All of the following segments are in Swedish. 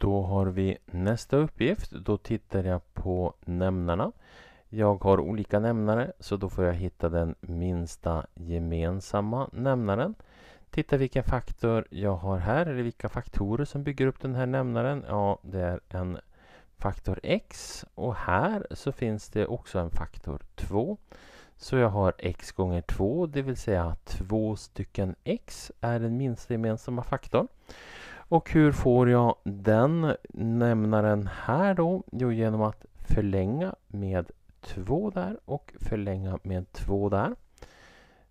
Då har vi nästa uppgift. Då tittar jag på nämnarna. Jag har olika nämnare så då får jag hitta den minsta gemensamma nämnaren. Titta vilken faktor jag har här, eller vilka faktorer som bygger upp den här nämnaren. Ja, det är en faktor x och här så finns det också en faktor 2. Så jag har x gånger 2, det vill säga 2 stycken x är den minsta gemensamma faktorn. Och hur får jag den nämnaren här då? Jo, genom att förlänga med två där och förlänga med två där.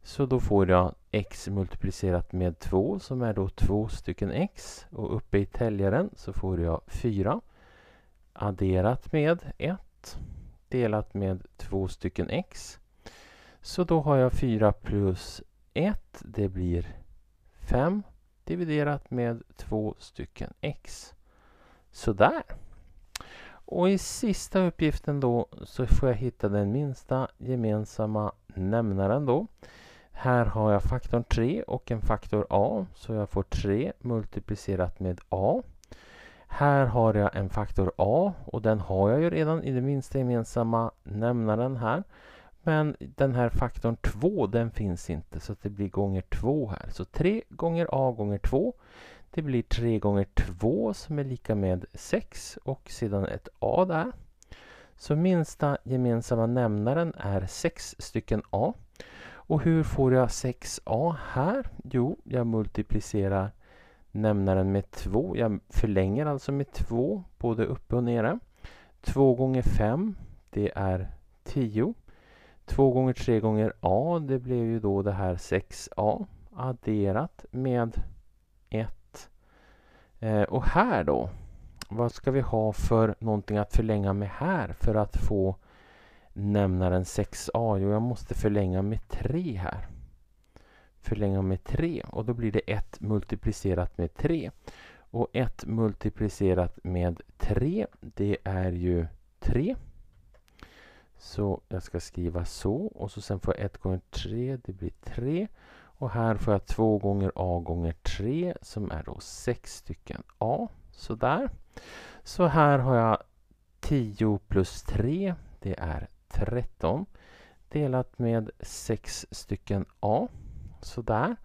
Så då får jag x multiplicerat med 2 som är då två stycken x och uppe i täljaren så får jag 4 adderat med 1 delat med två stycken x. Så då har jag 4 plus 1, det blir 5 dividerat med två stycken x. Sådär. Och i sista uppgiften då så får jag hitta den minsta gemensamma nämnaren då. Här har jag faktorn 3 och en faktor a, så jag får 3 multiplicerat med a. Här har jag en faktor a och den har jag ju redan i den minsta gemensamma nämnaren här. Men den här faktorn 2 den finns inte så det blir gånger 2 här. Så 3 gånger a gånger 2 det blir 3 gånger 2 som är lika med 6 och sedan ett a där. Så minsta gemensamma nämnaren är 6 stycken a. Och hur får jag 6a här? Jo, jag multiplicerar nämnaren med 2. Jag förlänger alltså med 2, både uppe och nere. 2 gånger 5, det är 10. 2 gånger 3 gånger a, det blev ju då det här 6a adderat med 1. Eh, och här då, vad ska vi ha för någonting att förlänga med här för att få nämnaren 6a? Jo, jag måste förlänga med 3 här. Förlänga med 3 och då blir det 1 multiplicerat med 3. Och 1 multiplicerat med 3, det är ju 3. Så jag ska skriva så och så sen får jag 1 gånger 3, det blir 3. Och här får jag 2 gånger a gånger 3 som är då 6 stycken a. Sådär. Så här har jag 10 plus 3, det är 13. Delat med 6 stycken a. Sådär.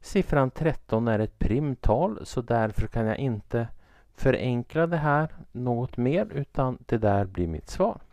Siffran 13 är ett primtal så därför kan jag inte förenkla det här något mer utan det där blir mitt svar.